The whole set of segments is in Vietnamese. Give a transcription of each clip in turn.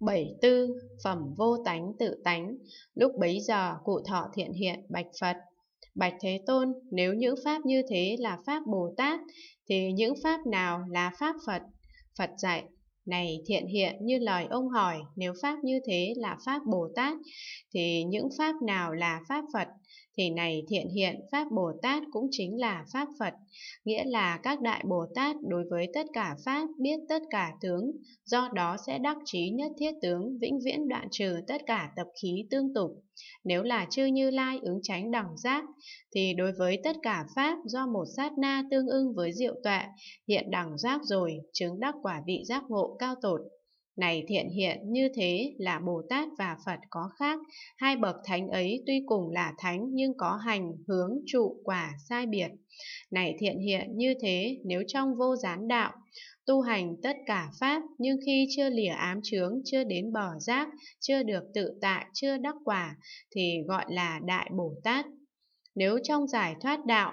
Bảy tư, phẩm vô tánh tự tánh, lúc bấy giờ cụ thọ thiện hiện bạch Phật. Bạch Thế Tôn, nếu những pháp như thế là pháp Bồ Tát, thì những pháp nào là pháp Phật? Phật dạy, này thiện hiện như lời ông hỏi, nếu pháp như thế là pháp Bồ Tát, thì những pháp nào là pháp Phật? thì này thiện hiện Pháp Bồ Tát cũng chính là Pháp Phật, nghĩa là các Đại Bồ Tát đối với tất cả Pháp biết tất cả tướng, do đó sẽ đắc trí nhất thiết tướng vĩnh viễn đoạn trừ tất cả tập khí tương tục. Nếu là chư Như Lai ứng tránh đẳng giác, thì đối với tất cả Pháp do một sát na tương ưng với diệu tuệ, hiện đẳng giác rồi, chứng đắc quả vị giác ngộ cao tột. Này thiện hiện như thế là Bồ Tát và Phật có khác, hai bậc thánh ấy tuy cùng là thánh nhưng có hành, hướng, trụ, quả, sai biệt. Này thiện hiện như thế nếu trong vô gián đạo, tu hành tất cả pháp nhưng khi chưa lìa ám chướng, chưa đến bỏ giác, chưa được tự tại, chưa đắc quả thì gọi là Đại Bồ Tát. Nếu trong giải thoát đạo,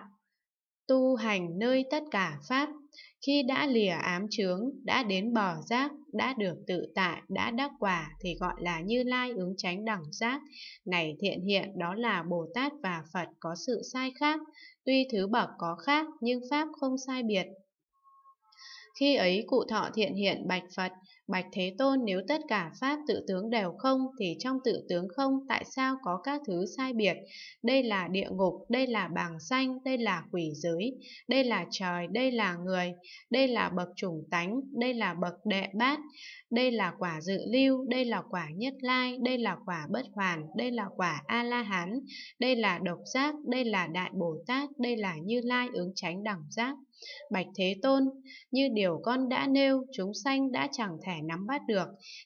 tu hành nơi tất cả pháp khi đã lìa ám chướng, đã đến bỏ giác, đã được tự tại, đã đắc quả thì gọi là Như Lai ứng tránh đẳng giác. Này thiện hiện đó là Bồ Tát và Phật có sự sai khác, tuy thứ bậc có khác nhưng Pháp không sai biệt. Khi ấy cụ thọ thiện hiện bạch Phật, Bạch Thế Tôn nếu tất cả pháp tự tướng đều không thì trong tự tướng không tại sao có các thứ sai biệt? Đây là địa ngục, đây là bảng xanh, đây là quỷ giới, đây là trời, đây là người, đây là bậc chủng tánh, đây là bậc đệ bát, đây là quả dự lưu, đây là quả nhất lai, đây là quả bất hoàn, đây là quả A-la-hán, đây là độc giác, đây là đại Bồ Tát, đây là Như Lai ứng tránh đẳng giác. Bạch Thế Tôn, như điều con đã nêu, chúng sanh đã chẳng thể nắm bắt được,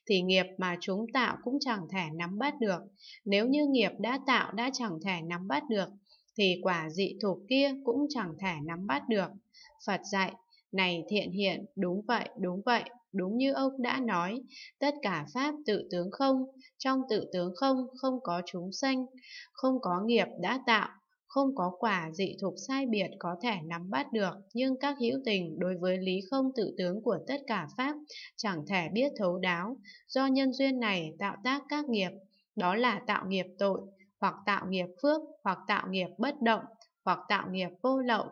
thì nghiệp mà chúng tạo cũng chẳng thể nắm bắt được. Nếu như nghiệp đã tạo đã chẳng thể nắm bắt được, thì quả dị thục kia cũng chẳng thể nắm bắt được. Phật dạy, này thiện hiện, đúng vậy, đúng vậy, đúng như ông đã nói, tất cả pháp tự tướng không, trong tự tướng không không có chúng sanh, không có nghiệp đã tạo, không có quả dị thục sai biệt có thể nắm bắt được, nhưng các hữu tình đối với lý không tự tướng của tất cả Pháp chẳng thể biết thấu đáo, do nhân duyên này tạo tác các nghiệp, đó là tạo nghiệp tội, hoặc tạo nghiệp phước, hoặc tạo nghiệp bất động, hoặc tạo nghiệp vô lậu.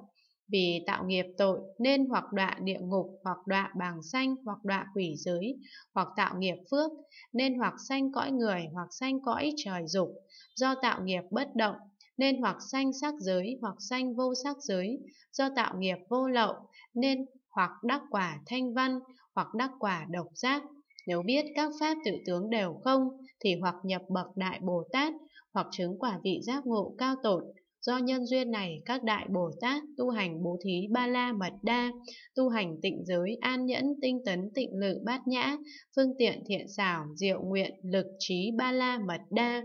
Vì tạo nghiệp tội nên hoặc đọa địa ngục, hoặc đọa bàng xanh hoặc đọa quỷ giới, hoặc tạo nghiệp phước, nên hoặc sanh cõi người, hoặc sanh cõi trời dục. Do tạo nghiệp bất động nên hoặc sanh sắc giới hoặc sanh vô sắc giới, do tạo nghiệp vô lậu, nên hoặc đắc quả thanh văn, hoặc đắc quả độc giác. Nếu biết các pháp tự tướng đều không, thì hoặc nhập bậc Đại Bồ Tát, hoặc chứng quả vị giác ngộ cao tột. Do nhân duyên này, các Đại Bồ Tát tu hành bố thí ba la mật đa, tu hành tịnh giới, an nhẫn, tinh tấn, tịnh lự, bát nhã, phương tiện thiện xảo, diệu nguyện, lực trí ba la mật đa.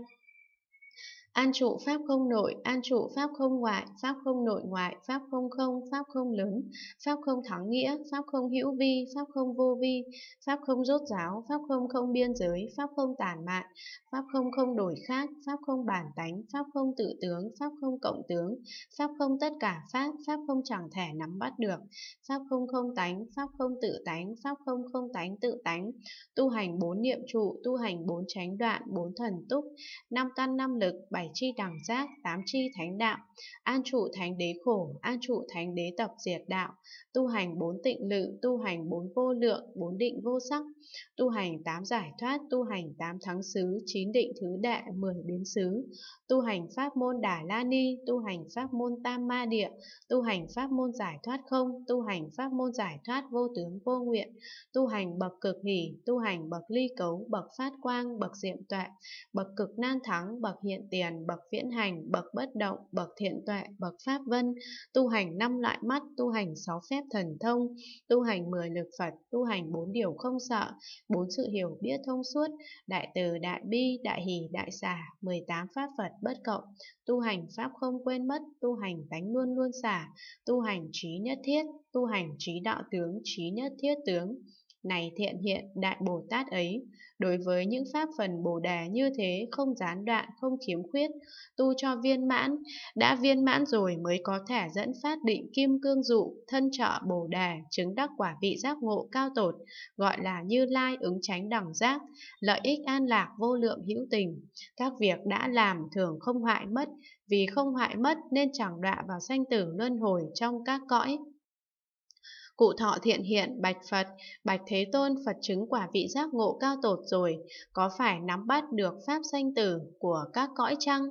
An trụ pháp không nội, an trụ pháp không ngoại, pháp không nội ngoại, pháp không không, pháp không lớn, pháp không thắng nghĩa, pháp không hữu vi, pháp không vô vi, pháp không rốt giáo, pháp không không biên giới, pháp không tản mạn, pháp không không đổi khác, pháp không bản tánh, pháp không tự tướng, pháp không cộng tướng, pháp không tất cả pháp, pháp không chẳng thể nắm bắt được, pháp không không tánh, pháp không tự tánh, pháp không không tánh tự tánh, tu hành bốn niệm trụ, tu hành bốn chánh đoạn, bốn thần túc, năm căn năm lực, bảy bảy chi đẳng giác, tám chi thánh đạo, an trụ thánh đế khổ, an trụ thánh đế tập diệt đạo, tu hành bốn tịnh lự, tu hành bốn vô lượng, bốn định vô sắc, tu hành tám giải thoát, tu hành tám thắng xứ, chín định thứ đệ, mười biến xứ, tu hành pháp môn đà la ni, tu hành pháp môn tam ma địa, tu hành pháp môn giải thoát không, tu hành pháp môn giải thoát vô tướng vô nguyện, tu hành bậc cực hỷ, tu hành bậc ly cấu, bậc phát quang, bậc diệm tuệ, bậc cực nan thắng, bậc hiện tiền, thiền, bậc viễn hành, bậc bất động, bậc thiện tuệ, bậc pháp vân, tu hành năm loại mắt, tu hành sáu phép thần thông, tu hành mười lực Phật, tu hành bốn điều không sợ, bốn sự hiểu biết thông suốt, đại từ, đại bi, đại hỷ, đại xả, 18 pháp Phật bất cộng, tu hành pháp không quên mất, tu hành tánh luôn luôn xả, tu hành trí nhất thiết, tu hành trí đạo tướng, trí nhất thiết tướng. Này thiện hiện đại Bồ Tát ấy, Đối với những pháp phần Bồ đề như thế không gián đoạn, không khiếm khuyết, tu cho viên mãn, đã viên mãn rồi mới có thể dẫn phát định kim cương dụ, thân trợ Bồ đề chứng đắc quả vị giác ngộ cao tột, gọi là Như Lai ứng tránh đẳng giác, lợi ích an lạc vô lượng hữu tình. Các việc đã làm thường không hoại mất, vì không hoại mất nên chẳng đọa vào sanh tử luân hồi trong các cõi. Cụ thọ thiện hiện, bạch Phật, bạch Thế Tôn Phật chứng quả vị giác ngộ cao tột rồi, có phải nắm bắt được pháp sanh tử của các cõi chăng?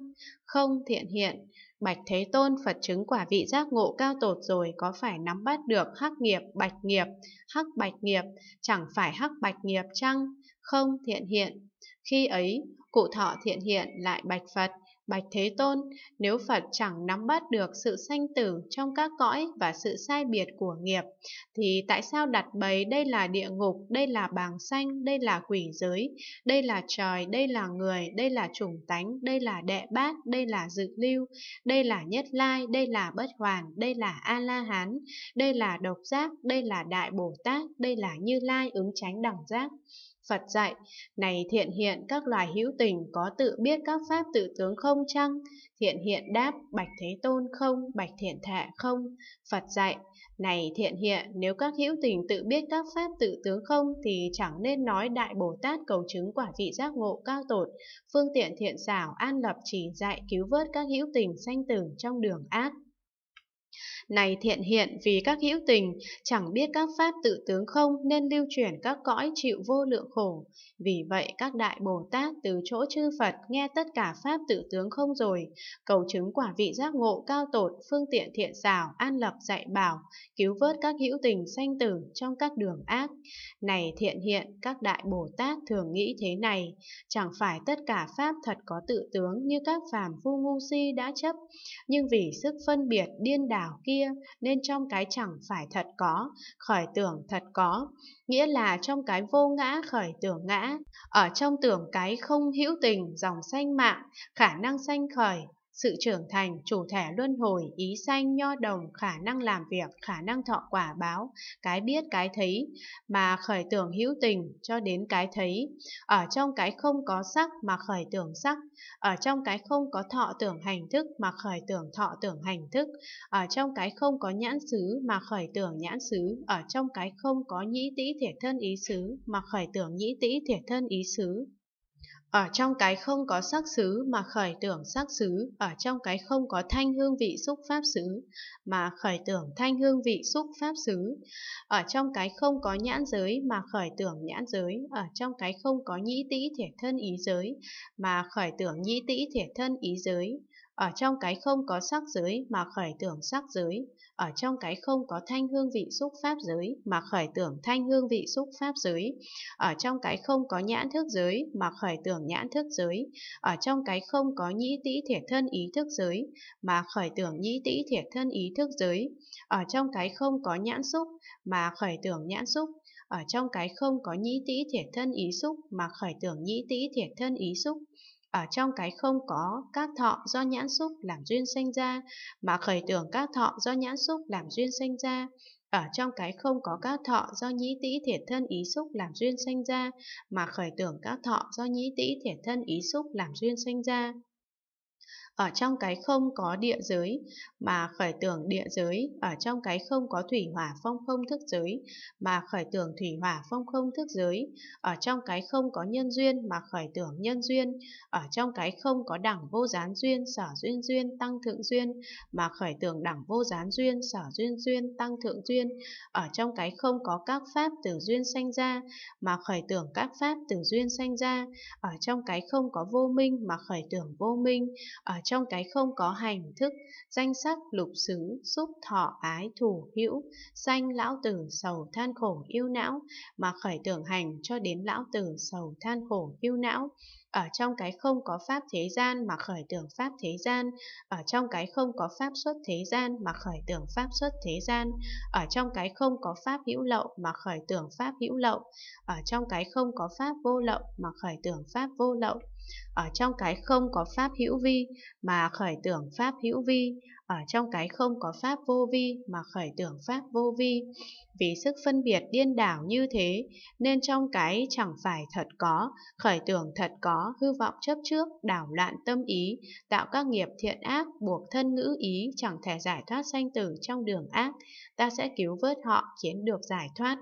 Không thiện hiện, bạch Thế Tôn Phật chứng quả vị giác ngộ cao tột rồi, có phải nắm bắt được hắc nghiệp, bạch nghiệp, hắc bạch nghiệp, chẳng phải hắc bạch nghiệp chăng? Không thiện hiện. Khi ấy, cụ thọ thiện hiện lại bạch Phật, Bạch Thế Tôn, nếu Phật chẳng nắm bắt được sự sanh tử trong các cõi và sự sai biệt của nghiệp, thì tại sao đặt bày đây là địa ngục, đây là bàng xanh, đây là quỷ giới, đây là trời, đây là người, đây là chủng tánh, đây là đệ bát, đây là dự lưu, đây là nhất lai, đây là bất hoàn, đây là A-la-hán, đây là độc giác, đây là đại Bồ Tát, đây là Như Lai ứng tránh đẳng giác. Phật dạy, này thiện hiện các loài hữu tình có tự biết các pháp tự tướng không chăng? Thiện hiện đáp, bạch thế tôn không, bạch thiện thệ không. Phật dạy, này thiện hiện nếu các hữu tình tự biết các pháp tự tướng không thì chẳng nên nói Đại Bồ Tát cầu chứng quả vị giác ngộ cao tột, phương tiện thiện xảo an lập chỉ dạy cứu vớt các hữu tình sanh tử trong đường ác. Này thiện hiện vì các hữu tình, chẳng biết các pháp tự tướng không nên lưu chuyển các cõi chịu vô lượng khổ. Vì vậy các đại Bồ Tát từ chỗ chư Phật nghe tất cả pháp tự tướng không rồi, cầu chứng quả vị giác ngộ cao tột, phương tiện thiện xảo, an lập dạy bảo, cứu vớt các hữu tình sanh tử trong các đường ác. Này thiện hiện, các đại Bồ Tát thường nghĩ thế này, chẳng phải tất cả pháp thật có tự tướng như các phàm phu ngu si đã chấp, nhưng vì sức phân biệt điên đảo ảo kia, nên trong cái chẳng phải thật có, khởi tưởng thật có, nghĩa là trong cái vô ngã khởi tưởng ngã, ở trong tưởng cái không hữu tình dòng sanh mạng, khả năng sanh khởi, sự trưởng thành, chủ thể luân hồi, ý sanh, nho đồng, khả năng làm việc, khả năng thọ quả báo, cái biết, cái thấy, mà khởi tưởng hữu tình cho đến cái thấy, ở trong cái không có sắc mà khởi tưởng sắc, ở trong cái không có thọ tưởng hành thức mà khởi tưởng thọ tưởng hành thức, ở trong cái không có nhãn xứ mà khởi tưởng nhãn xứ, ở trong cái không có nhĩ tĩ thể thân ý xứ mà khởi tưởng nhĩ tĩ thể thân ý xứ. Ở trong cái không có sắc xứ mà khởi tưởng sắc xứ, ở trong cái không có thanh hương vị xúc pháp xứ mà khởi tưởng thanh hương vị xúc pháp xứ, ở trong cái không có nhãn giới mà khởi tưởng nhãn giới, ở trong cái không có nhĩ tĩ thể thân ý giới mà khởi tưởng nhĩ tĩ thể thân ý giới, ở trong cái không có sắc giới mà khởi tưởng sắc giới, ở trong cái không có thanh hương vị xúc pháp giới mà khởi tưởng thanh hương vị xúc pháp giới, ở trong cái không có nhãn thức giới mà khởi tưởng nhãn thức giới, ở trong cái không có nhĩ tĩ thiệt thân ý thức giới mà khởi tưởng nhĩ tĩ thiệt thân ý thức giới, ở trong cái không có nhãn xúc mà khởi tưởng nhãn xúc, ở trong cái không có nhĩ tĩ thiệt thân ý xúc mà khởi tưởng nhĩ tĩ thiệt thân ý xúc ở trong cái không có các thọ do nhãn xúc làm duyên sanh ra, mà khởi tưởng các thọ do nhãn xúc làm duyên sanh ra. Ở trong cái không có các thọ do nhĩ tĩ thiệt thân ý xúc làm duyên sanh ra, mà khởi tưởng các thọ do nhĩ tĩ thiệt thân ý xúc làm duyên sanh ra ở trong cái không có địa giới mà khởi tưởng địa giới, ở trong cái không có thủy hỏa phong không thức giới mà khởi tưởng thủy hỏa phong không thức giới, ở trong cái không có nhân duyên mà khởi tưởng nhân duyên, ở trong cái không có đẳng vô gián duyên, sở duyên duyên, tăng thượng duyên mà khởi tưởng đẳng vô gián duyên, sở duyên duyên, tăng thượng duyên, ở trong cái không có các pháp từ duyên sanh ra mà khởi tưởng các pháp từ duyên sanh ra, ở trong cái không có vô minh mà khởi tưởng vô minh, ở trong cái không có hành thức, danh sắc lục xứ, xúc thọ ái thủ hữu, sanh lão tử sầu than khổ yêu não, mà khởi tưởng hành cho đến lão tử sầu than khổ yêu não. Ở trong cái không có pháp thế gian mà khởi tưởng pháp thế gian, ở trong cái không có pháp xuất thế gian mà khởi tưởng pháp xuất thế gian, ở trong cái không có pháp hữu lậu mà khởi tưởng pháp hữu lậu, ở trong cái không có pháp vô lậu mà khởi tưởng pháp vô lậu, ở trong cái không có pháp hữu vi mà khởi tưởng pháp hữu vi ở trong cái không có pháp vô vi mà khởi tưởng pháp vô vi vì sức phân biệt điên đảo như thế nên trong cái chẳng phải thật có khởi tưởng thật có hư vọng chấp trước đảo loạn tâm ý tạo các nghiệp thiện ác buộc thân ngữ ý chẳng thể giải thoát sanh tử trong đường ác ta sẽ cứu vớt họ khiến được giải thoát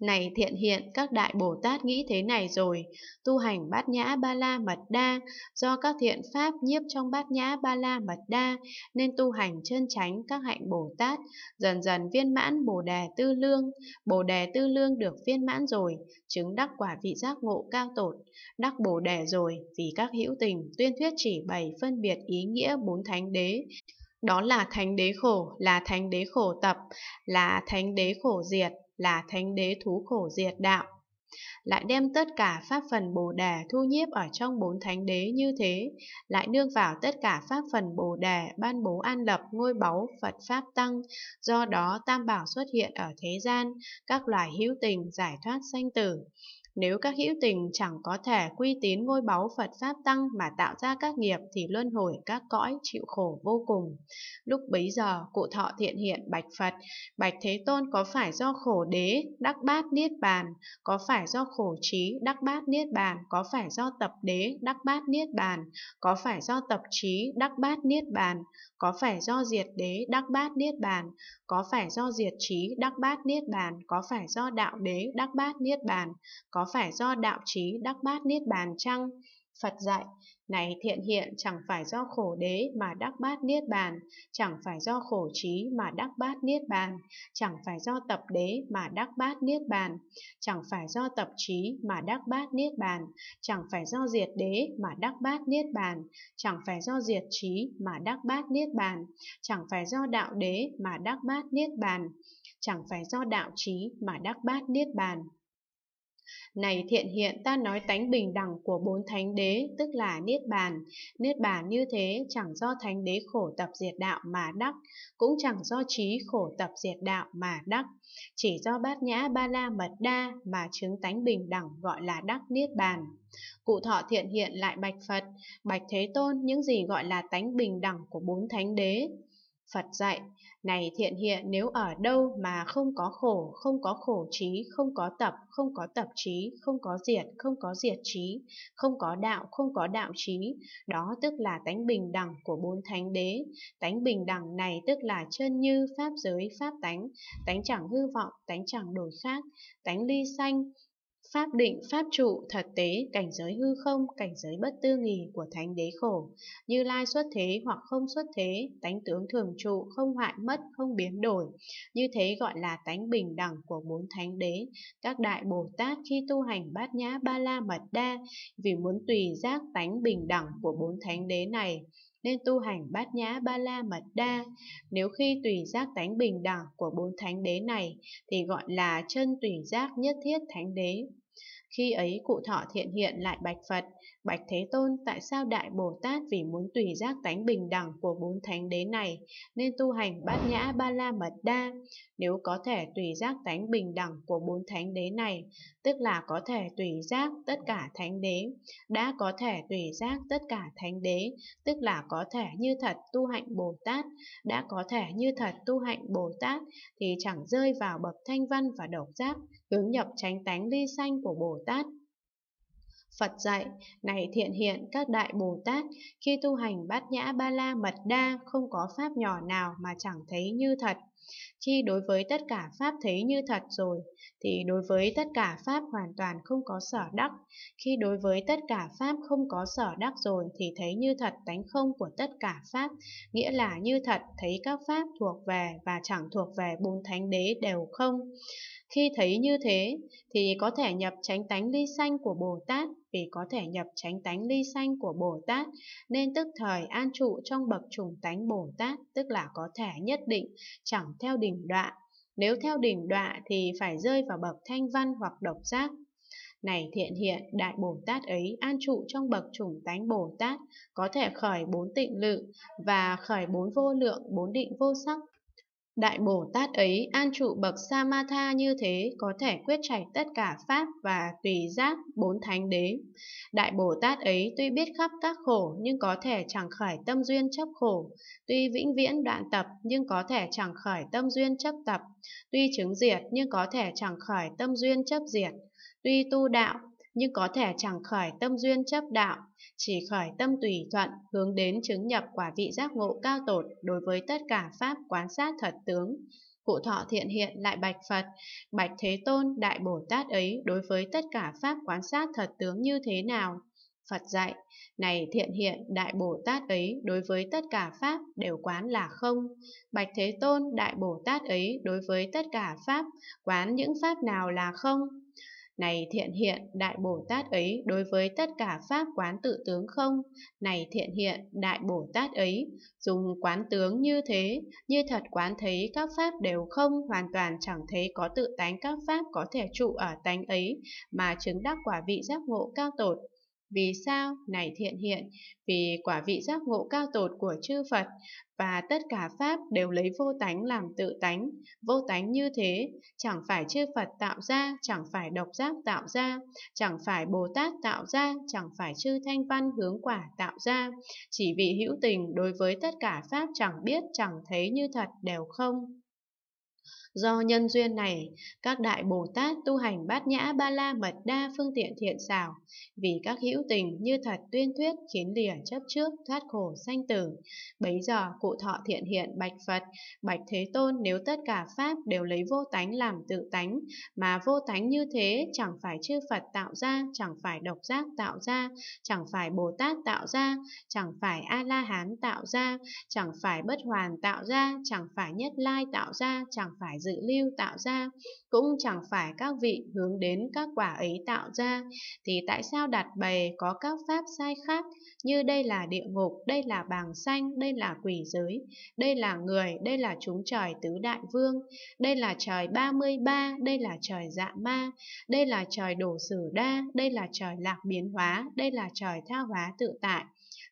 này thiện hiện, các đại Bồ Tát nghĩ thế này rồi, tu hành bát nhã ba la mật đa, do các thiện pháp nhiếp trong bát nhã ba la mật đa, nên tu hành chân tránh các hạnh Bồ Tát, dần dần viên mãn Bồ Đề Tư Lương. Bồ Đề Tư Lương được viên mãn rồi, chứng đắc quả vị giác ngộ cao tột, đắc Bồ Đề rồi, vì các hữu tình tuyên thuyết chỉ bày phân biệt ý nghĩa bốn thánh đế, đó là thánh đế khổ, là thánh đế khổ tập, là thánh đế khổ diệt, là thánh đế thú khổ diệt đạo. Lại đem tất cả pháp phần bồ đề thu nhiếp ở trong bốn thánh đế như thế, lại nương vào tất cả pháp phần bồ đề ban bố an lập ngôi báu Phật Pháp Tăng, do đó tam bảo xuất hiện ở thế gian, các loài hữu tình giải thoát sanh tử. Nếu các hữu tình chẳng có thể quy tín ngôi báu Phật Pháp Tăng mà tạo ra các nghiệp thì luân hồi các cõi chịu khổ vô cùng. Lúc bấy giờ, cụ thọ thiện hiện bạch Phật, bạch Thế Tôn có phải do khổ đế, đắc bát niết bàn, có phải do khổ trí, đắc bát niết bàn, có phải do tập đế, đắc bát niết bàn, có phải do tập trí, đắc bát niết bàn, có phải do diệt đế, đắc bát niết bàn, có phải do diệt trí, đắc bát niết bàn, có phải do đạo đế, đắc bát niết bàn, có phải do đạo trí đắc bát niết bàn chăng? Phật dạy, này thiện hiện chẳng phải do khổ đế mà đắc bát niết bàn, chẳng phải do khổ trí mà đắc bát niết bàn, chẳng phải do tập đế mà đắc bát niết bàn, chẳng phải do tập trí mà đắc bát niết bàn, chẳng phải do diệt đế mà đắc bát niết bàn, chẳng phải do diệt trí mà đắc bát niết bàn, chẳng phải do đạo đế mà đắc bát niết bàn, chẳng phải do đạo trí mà đắc bát niết bàn. Này thiện hiện ta nói tánh bình đẳng của bốn thánh đế, tức là Niết Bàn. Niết Bàn như thế chẳng do thánh đế khổ tập diệt đạo mà đắc, cũng chẳng do trí khổ tập diệt đạo mà đắc. Chỉ do bát nhã ba la mật đa mà chứng tánh bình đẳng gọi là đắc Niết Bàn. Cụ thọ thiện hiện lại bạch Phật, bạch Thế Tôn những gì gọi là tánh bình đẳng của bốn thánh đế, Phật dạy, này thiện hiện nếu ở đâu mà không có khổ, không có khổ trí, không có tập, không có tập trí, không có diệt, không có diệt trí, không có đạo, không có đạo trí, đó tức là tánh bình đẳng của bốn thánh đế. Tánh bình đẳng này tức là chân như, pháp giới, pháp tánh, tánh chẳng hư vọng, tánh chẳng đổi khác, tánh ly sanh, Pháp định, pháp trụ, thật tế, cảnh giới hư không, cảnh giới bất tư nghì của thánh đế khổ, như lai xuất thế hoặc không xuất thế, tánh tướng thường trụ, không hoại mất, không biến đổi. Như thế gọi là tánh bình đẳng của bốn thánh đế. Các đại Bồ Tát khi tu hành bát nhã ba la mật đa, vì muốn tùy giác tánh bình đẳng của bốn thánh đế này, nên tu hành bát nhã ba la mật đa. Nếu khi tùy giác tánh bình đẳng của bốn thánh đế này thì gọi là chân tùy giác nhất thiết thánh đế khi ấy cụ thọ thiện hiện lại bạch Phật, Bạch Thế Tôn tại sao Đại Bồ Tát vì muốn tùy giác tánh bình đẳng của bốn thánh đế này nên tu hành bát nhã ba la mật đa? Nếu có thể tùy giác tánh bình đẳng của bốn thánh đế này, tức là có thể tùy giác tất cả thánh đế, đã có thể tùy giác tất cả thánh đế, tức là có thể như thật tu hạnh Bồ Tát, đã có thể như thật tu hạnh Bồ Tát thì chẳng rơi vào bậc thanh văn và độc giác, hướng nhập tránh tánh ly sanh của Bồ Tát Phật dạy, này thiện hiện các đại Bồ Tát, khi tu hành bát nhã ba la mật đa, không có pháp nhỏ nào mà chẳng thấy như thật. Khi đối với tất cả pháp thấy như thật rồi, thì đối với tất cả pháp hoàn toàn không có sở đắc. Khi đối với tất cả pháp không có sở đắc rồi thì thấy như thật tánh không của tất cả pháp, nghĩa là như thật thấy các pháp thuộc về và chẳng thuộc về bốn thánh đế đều không. Khi thấy như thế thì có thể nhập tránh tánh ly xanh của Bồ Tát vì có thể nhập tránh tánh ly xanh của Bồ Tát nên tức thời an trụ trong bậc trùng tánh Bồ Tát tức là có thể nhất định chẳng theo đỉnh đoạn. Nếu theo đỉnh đọa thì phải rơi vào bậc thanh văn hoặc độc giác. Này thiện hiện, Đại Bồ Tát ấy an trụ trong bậc chủng tánh Bồ Tát, có thể khởi bốn tịnh lự và khởi bốn vô lượng, bốn định vô sắc, Đại Bồ Tát ấy an trụ bậc Samatha như thế có thể quyết trạch tất cả Pháp và tùy giác bốn thánh đế. Đại Bồ Tát ấy tuy biết khắp các khổ nhưng có thể chẳng khởi tâm duyên chấp khổ, tuy vĩnh viễn đoạn tập nhưng có thể chẳng khởi tâm duyên chấp tập, tuy chứng diệt nhưng có thể chẳng khởi tâm duyên chấp diệt, tuy tu đạo nhưng có thể chẳng khởi tâm duyên chấp đạo, chỉ khỏi tâm tùy thuận hướng đến chứng nhập quả vị giác ngộ cao tột đối với tất cả pháp quán sát thật tướng. Cụ thọ thiện hiện lại bạch Phật, bạch Thế Tôn Đại Bồ Tát ấy đối với tất cả pháp quán sát thật tướng như thế nào? Phật dạy, này thiện hiện Đại Bồ Tát ấy đối với tất cả Pháp đều quán là không. Bạch Thế Tôn Đại Bồ Tát ấy đối với tất cả Pháp quán những Pháp nào là không. Này thiện hiện đại Bồ Tát ấy đối với tất cả pháp quán tự tướng không? Này thiện hiện đại Bồ Tát ấy, dùng quán tướng như thế, như thật quán thấy các pháp đều không, hoàn toàn chẳng thấy có tự tánh các pháp có thể trụ ở tánh ấy, mà chứng đắc quả vị giác ngộ cao tột. Vì sao? Này thiện hiện, vì quả vị giác ngộ cao tột của chư Phật và tất cả Pháp đều lấy vô tánh làm tự tánh. Vô tánh như thế, chẳng phải chư Phật tạo ra, chẳng phải độc giác tạo ra, chẳng phải Bồ Tát tạo ra, chẳng phải chư Thanh Văn hướng quả tạo ra. Chỉ vị hữu tình đối với tất cả Pháp chẳng biết, chẳng thấy như thật đều không. Do nhân duyên này, các đại Bồ Tát tu hành bát nhã ba la mật đa phương tiện thiện xảo, vì các hữu tình như thật tuyên thuyết khiến lìa chấp trước thoát khổ sanh tử. Bấy giờ cụ thọ thiện hiện bạch Phật, bạch Thế Tôn nếu tất cả Pháp đều lấy vô tánh làm tự tánh, mà vô tánh như thế chẳng phải chư Phật tạo ra, chẳng phải độc giác tạo ra, chẳng phải Bồ Tát tạo ra, chẳng phải A-la-hán tạo ra, chẳng phải bất hoàn tạo ra, chẳng phải nhất lai tạo ra, chẳng phải dự lưu tạo ra cũng chẳng phải các vị hướng đến các quả ấy tạo ra thì tại sao đặt bày có các pháp sai khác như đây là địa ngục đây là bàng xanh đây là quỷ giới đây là người đây là chúng trời tứ đại vương đây là trời ba mươi ba đây là trời dạ ma đây là trời đổ sử đa đây là trời lạc biến hóa đây là trời tha hóa tự tại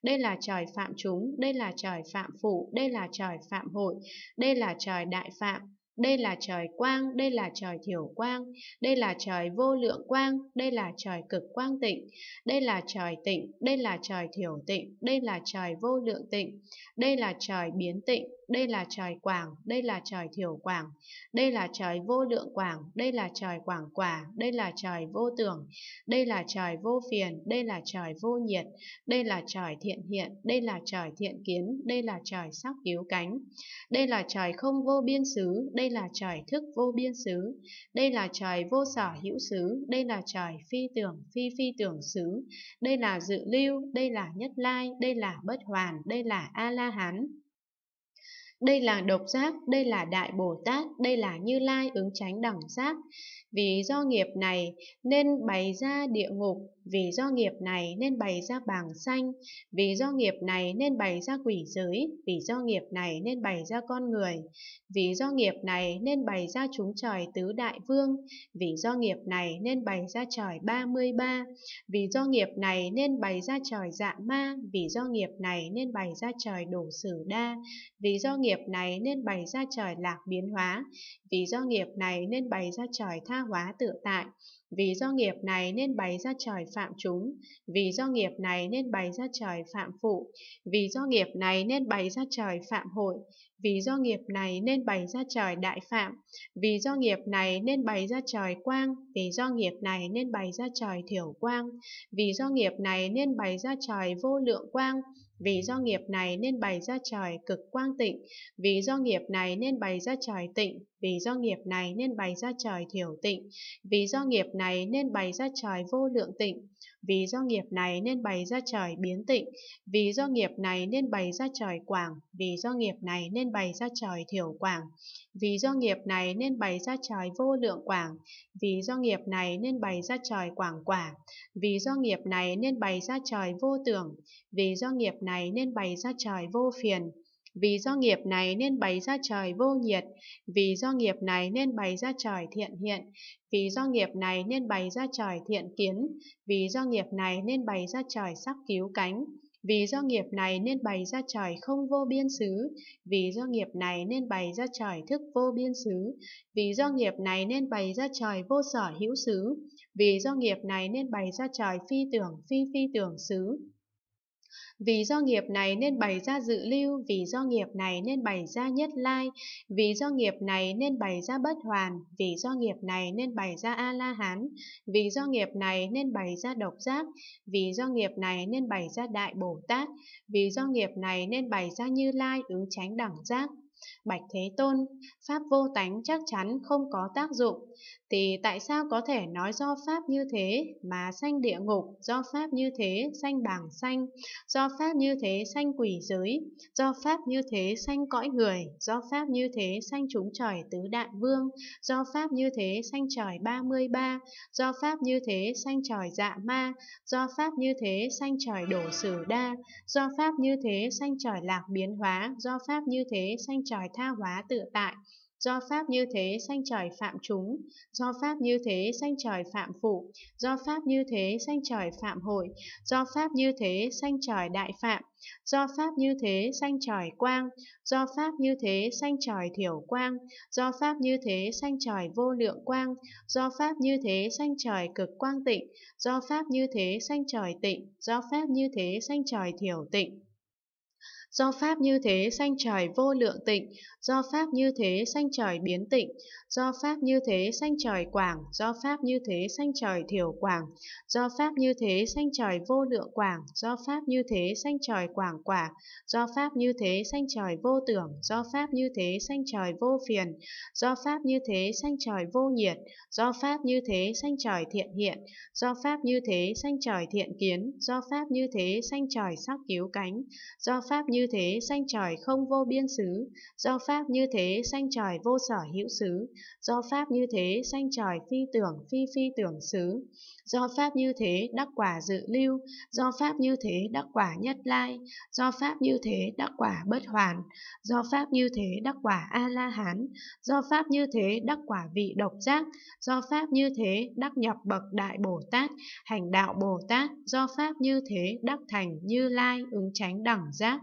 đây là trời phạm chúng, đây là trời phạm phụ, đây là trời phạm hội, đây là trời đại phạm, đây là trời quang, đây là trời thiểu quang, đây là trời vô lượng quang, đây là trời cực quang tịnh, đây là trời tịnh, đây là trời thiểu tịnh, đây là trời vô lượng tịnh, đây là trời biến tịnh, đây là trời quảng, đây là trời thiểu quảng, đây là trời vô lượng quảng, đây là trời quảng quả, đây là trời vô tưởng, đây là trời vô phiền, đây là trời vô nhiệt, đây là trời thiện hiện, đây là trời thiện kiến, đây là trời sắc cứu cánh, đây là trời không vô biên xứ, đây là trời thức vô biên xứ, đây là trời vô sở hữu xứ, đây là trời phi tưởng, phi phi tưởng xứ, đây là dự lưu, đây là nhất lai, đây là bất hoàn, đây là A-la-hán. Đây là độc giác, đây là Đại Bồ Tát, đây là Như Lai ứng tránh đẳng giác. Vì do nghiệp này nên bày ra địa ngục vì do nghiệp này nên bày ra bàng xanh, vì do nghiệp này nên bày ra quỷ giới, vì do nghiệp này nên bày ra con người, vì do nghiệp này nên bày ra chúng trời tứ đại vương, vì do nghiệp này nên bày ra trời ba mươi ba, vì do nghiệp này nên bày ra trời dạ ma, vì do nghiệp này nên bày ra trời đổ sử đa, vì do nghiệp này nên bày ra trời lạc biến hóa, vì do nghiệp này nên bày ra trời tha hóa tự tại, vì do nghiệp này nên bày ra trời phạm chúng, vì do nghiệp này nên bày ra trời phạm phụ, vì do nghiệp này nên bày ra trời phạm hội, vì do nghiệp này nên bày ra trời đại phạm, vì do nghiệp này nên bày ra trời quang, vì do nghiệp này nên bày ra trời thiểu quang, vì do nghiệp này nên bày ra trời vô lượng quang, vì do nghiệp này nên bày ra trời cực quang tịnh, vì do nghiệp này nên bày ra trời tịnh, vì do nghiệp này nên bày ra trời thiểu tịnh, vì do nghiệp này nên bày ra trời vô lượng tịnh vì do nghiệp này nên bày ra trời biến tịnh, vì do nghiệp này nên bày ra trời quảng, vì do nghiệp này nên bày ra trời thiểu quảng, vì do nghiệp này nên bày ra trời vô lượng quảng, vì do nghiệp này nên bày ra trời quảng quả, vì do nghiệp này nên bày ra trời vô tưởng, vì do nghiệp này nên bày ra trời vô phiền vì do nghiệp này nên bày ra trời vô nhiệt, vì do nghiệp này nên bày ra trời thiện hiện, vì do nghiệp này nên bày ra trời thiện kiến, vì do nghiệp này nên bày ra trời sắc cứu cánh, vì do nghiệp này nên bày ra trời không vô biên xứ, vì do nghiệp này nên bày ra trời thức vô biên xứ, vì do nghiệp này nên bày ra trời vô sở hữu xứ, vì do nghiệp này nên bày ra trời phi tưởng phi phi tưởng xứ vì do nghiệp này nên bày ra dự lưu, vì do nghiệp này nên bày ra nhất lai, vì do nghiệp này nên bày ra bất hoàn, vì do nghiệp này nên bày ra A-la-hán, vì do nghiệp này nên bày ra độc giác, vì do nghiệp này nên bày ra đại Bồ Tát, vì do nghiệp này nên bày ra như lai ứng tránh đẳng giác. Bạch Thế Tôn, Pháp vô tánh chắc chắn không có tác dụng, thì tại sao có thể nói do Pháp như thế mà sanh địa ngục, do Pháp như thế sanh bảng sanh, do Pháp như thế sanh quỷ giới, do Pháp như thế sanh cõi người, do Pháp như thế sanh chúng trời tứ đại vương, do Pháp như thế sanh trời ba mươi ba, do Pháp như thế sanh trời dạ ma, do Pháp như thế sanh trời đổ sử đa, do Pháp như thế sanh trời lạc biến hóa, do Pháp như thế sanh trời trời tha hóa tự tại, do pháp như thế sanh trời phạm chúng, do pháp như thế sanh trời phạm phụ, do pháp như thế sanh trời phạm hội, do pháp như thế sanh trời đại phạm, do pháp như thế sanh trời quang, do pháp như thế sanh trời thiểu quang, do pháp như thế sanh trời vô lượng quang, do pháp như thế sanh trời cực quang tịnh, do pháp như thế sanh trời tịnh, do pháp như thế sanh trời thiểu tịnh. Do pháp như thế sanh trời vô lượng tịnh, do pháp như thế sanh trời biến tịnh, do pháp như thế sanh trời quảng, do pháp như thế sanh trời thiểu quảng, do pháp như thế sanh trời vô lượng quảng, do pháp như thế sanh trời quảng quả, do pháp như thế sanh trời vô tưởng, do pháp như thế sanh trời vô phiền, do pháp như thế sanh trời vô nhiệt, do pháp như thế sanh trời thiện hiện, do pháp như thế sanh trời thiện kiến, do pháp như thế sanh trời sắc cứu cánh, do pháp như thế sanh tròi không vô biên xứ, do pháp như thế sanh tròi vô sở hữu xứ, do pháp như thế sanh tròi phi tưởng phi phi tưởng xứ do pháp như thế đắc quả dự lưu, do pháp như thế đắc quả nhất lai, do pháp như thế đắc quả bất hoàn, do pháp như thế đắc quả a la hán, do pháp như thế đắc quả vị độc giác, do pháp như thế đắc nhập bậc đại Bồ Tát, hành đạo Bồ Tát, do pháp như thế đắc thành Như Lai ứng tránh đẳng giác,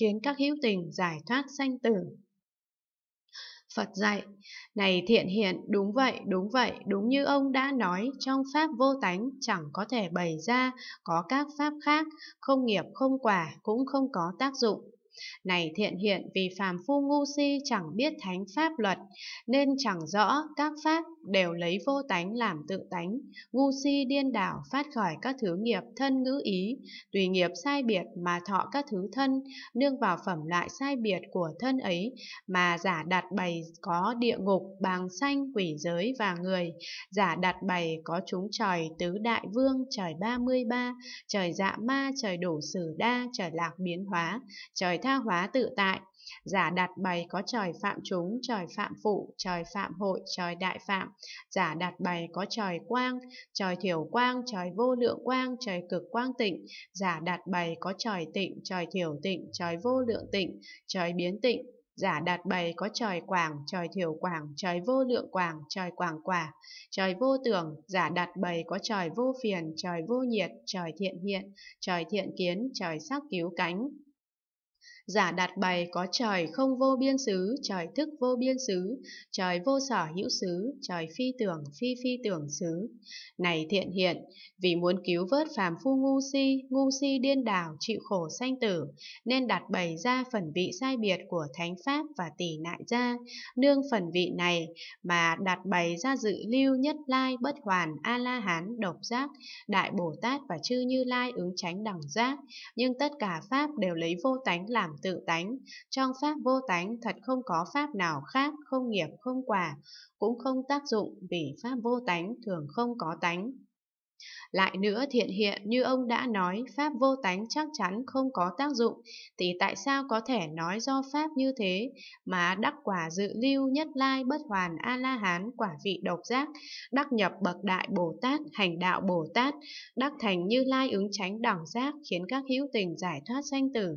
khiến các hữu tình giải thoát sanh tử. Phật dạy, này thiện hiện, đúng vậy, đúng vậy, đúng như ông đã nói, trong pháp vô tánh chẳng có thể bày ra, có các pháp khác, không nghiệp không quả cũng không có tác dụng. Này thiện hiện vì phàm phu ngu si chẳng biết thánh pháp luật, nên chẳng rõ các pháp đều lấy vô tánh làm tự tánh, ngu si điên đảo phát khỏi các thứ nghiệp thân ngữ ý, tùy nghiệp sai biệt mà thọ các thứ thân, nương vào phẩm loại sai biệt của thân ấy mà giả đặt bày có địa ngục, bàng xanh, quỷ giới và người, giả đặt bày có chúng trời tứ đại vương, trời ba mươi ba trời dạ ma, trời đổ sử đa, trời lạc biến hóa, trời tha hóa tự tại giả đặt bày có trời phạm chúng trời phạm phụ trời phạm hội trời đại phạm giả đặt bày có trời quang trời thiểu quang trời vô lượng quang trời cực quang tịnh giả đặt bày có trời tịnh trời thiểu tịnh trời vô lượng tịnh trời biến tịnh giả đặt bày có trời quảng, trời thiểu quảng, trời vô lượng quảng, trời quảng quả, trời vô tưởng, giả đặt bày có trời vô phiền, trời vô nhiệt, trời thiện hiện, trời thiện kiến, trời sắc cứu cánh, Giả đạt bày có trời không vô biên xứ, trời thức vô biên xứ, trời vô sở hữu xứ, trời phi tưởng phi phi tưởng xứ. Này thiện hiện, vì muốn cứu vớt phàm phu ngu si, ngu si điên đảo chịu khổ sanh tử, nên đặt bày ra phần vị sai biệt của thánh pháp và tỷ nại ra nương phần vị này mà đặt bày ra dự lưu nhất lai bất hoàn a la hán độc giác, đại bồ tát và chư như lai ứng tránh đẳng giác, nhưng tất cả pháp đều lấy vô tánh làm tự tánh, trong pháp vô tánh thật không có pháp nào khác, không nghiệp, không quả, cũng không tác dụng vì pháp vô tánh thường không có tánh. Lại nữa thiện hiện như ông đã nói, Pháp vô tánh chắc chắn không có tác dụng, thì tại sao có thể nói do Pháp như thế, mà đắc quả dự lưu nhất lai bất hoàn A-la-hán quả vị độc giác, đắc nhập bậc đại Bồ Tát, hành đạo Bồ Tát, đắc thành như lai ứng tránh đẳng giác, khiến các hữu tình giải thoát sanh tử.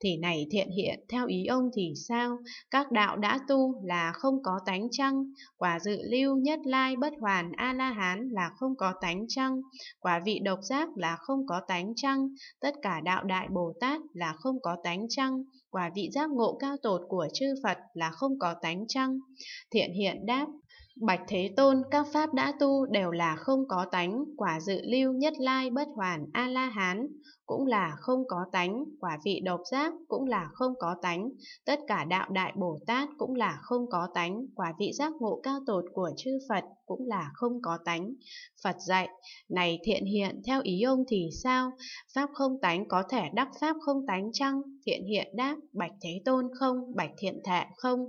Thì này thiện hiện, theo ý ông thì sao? Các đạo đã tu là không có tánh chăng? Quả dự lưu nhất lai bất hoàn A-la-hán là không có tánh chăng? trăng, quả vị độc giác là không có tánh trăng, tất cả đạo đại Bồ Tát là không có tánh trăng, quả vị giác ngộ cao tột của chư Phật là không có tánh trăng. Thiện hiện đáp, Bạch Thế Tôn, các pháp đã tu đều là không có tánh, quả dự lưu nhất lai bất hoàn A-la-hán cũng là không có tánh, quả vị độc giác cũng là không có tánh, tất cả đạo đại Bồ Tát cũng là không có tánh, quả vị giác ngộ cao tột của chư Phật cũng là không có tánh. Phật dạy, này thiện hiện theo ý ông thì sao? Pháp không tánh có thể đắc pháp không tánh chăng? Thiện hiện đáp, bạch thế tôn không, bạch thiện thệ không.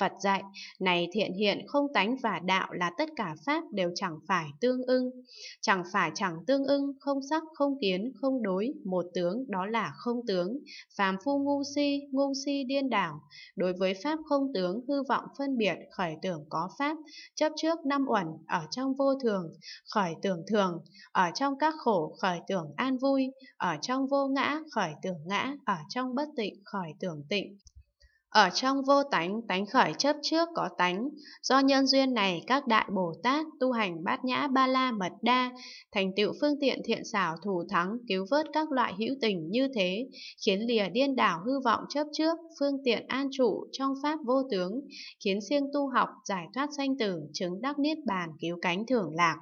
Phật dạy, này thiện hiện không tánh và đạo là tất cả pháp đều chẳng phải tương ưng, chẳng phải chẳng tương ưng, không sắc, không kiến, không đối, một tướng đó là không tướng, phàm phu ngu si, ngu si điên đảo. Đối với pháp không tướng hư vọng phân biệt khởi tưởng có pháp, chấp trước năm uẩn ở trong vô thường, khởi tưởng thường, ở trong các khổ khởi tưởng an vui, ở trong vô ngã khởi tưởng ngã, ở trong bất tịnh khởi tưởng tịnh. Ở trong vô tánh, tánh khởi chấp trước có tánh. Do nhân duyên này, các đại Bồ Tát tu hành bát nhã ba la mật đa, thành tựu phương tiện thiện xảo thủ thắng, cứu vớt các loại hữu tình như thế, khiến lìa điên đảo hư vọng chấp trước, phương tiện an trụ trong pháp vô tướng, khiến siêng tu học giải thoát sanh tử, chứng đắc niết bàn, cứu cánh thưởng lạc.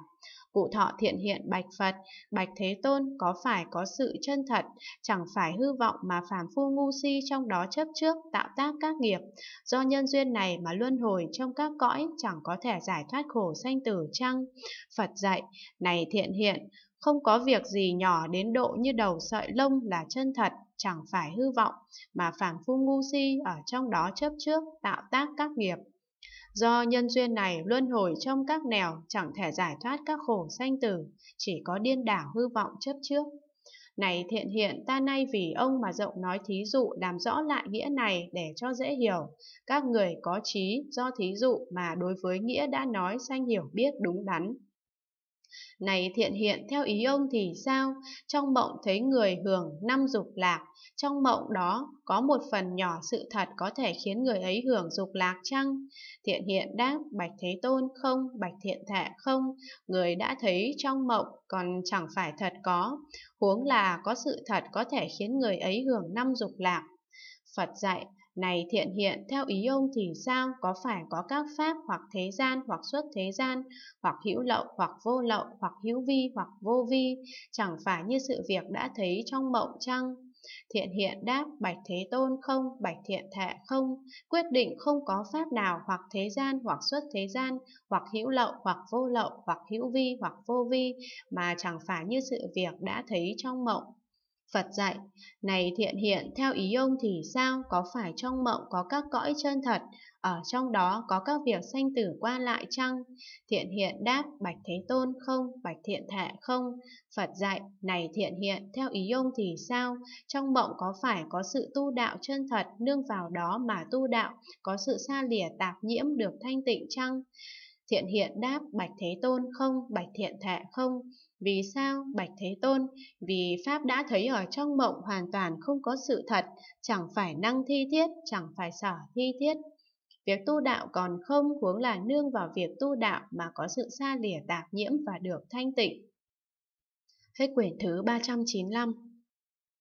Cụ thọ thiện hiện bạch Phật, bạch Thế Tôn có phải có sự chân thật, chẳng phải hư vọng mà phàm phu ngu si trong đó chấp trước tạo tác các nghiệp. Do nhân duyên này mà luân hồi trong các cõi chẳng có thể giải thoát khổ sanh tử chăng? Phật dạy, này thiện hiện, không có việc gì nhỏ đến độ như đầu sợi lông là chân thật, chẳng phải hư vọng, mà phàm phu ngu si ở trong đó chấp trước tạo tác các nghiệp. Do nhân duyên này luân hồi trong các nẻo, chẳng thể giải thoát các khổ sanh tử, chỉ có điên đảo hư vọng chấp trước. Này thiện hiện, ta nay vì ông mà rộng nói thí dụ làm rõ lại nghĩa này để cho dễ hiểu. Các người có trí do thí dụ mà đối với nghĩa đã nói sanh hiểu biết đúng đắn. Này thiện hiện theo ý ông thì sao? Trong mộng thấy người hưởng năm dục lạc, trong mộng đó có một phần nhỏ sự thật có thể khiến người ấy hưởng dục lạc chăng? Thiện hiện đáp, bạch thế tôn không, bạch thiện thệ không, người đã thấy trong mộng còn chẳng phải thật có, huống là có sự thật có thể khiến người ấy hưởng năm dục lạc. Phật dạy này thiện hiện, theo ý ông thì sao? Có phải có các pháp hoặc thế gian, hoặc xuất thế gian, hoặc hữu lậu, hoặc vô lậu, hoặc hữu vi, hoặc vô vi? Chẳng phải như sự việc đã thấy trong mộng chăng? Thiện hiện đáp, bạch thế tôn không, bạch thiện thệ không, quyết định không có pháp nào hoặc thế gian, hoặc xuất thế gian, hoặc hữu lậu, hoặc vô lậu, hoặc hữu vi, hoặc vô vi, mà chẳng phải như sự việc đã thấy trong mộng. Phật dạy, này thiện hiện theo ý ông thì sao, có phải trong mộng có các cõi chân thật, ở trong đó có các việc sanh tử qua lại chăng? Thiện hiện đáp, bạch thế tôn không, bạch thiện thệ không. Phật dạy, này thiện hiện theo ý ông thì sao, trong mộng có phải có sự tu đạo chân thật, nương vào đó mà tu đạo, có sự xa lìa tạp nhiễm được thanh tịnh chăng? Thiện hiện đáp, bạch thế tôn không, bạch thiện thệ không. Vì sao, Bạch Thế Tôn? Vì Pháp đã thấy ở trong mộng hoàn toàn không có sự thật, chẳng phải năng thi thiết, chẳng phải sở thi thiết. Việc tu đạo còn không huống là nương vào việc tu đạo mà có sự xa lìa tạp nhiễm và được thanh tịnh. Hết quyển thứ 395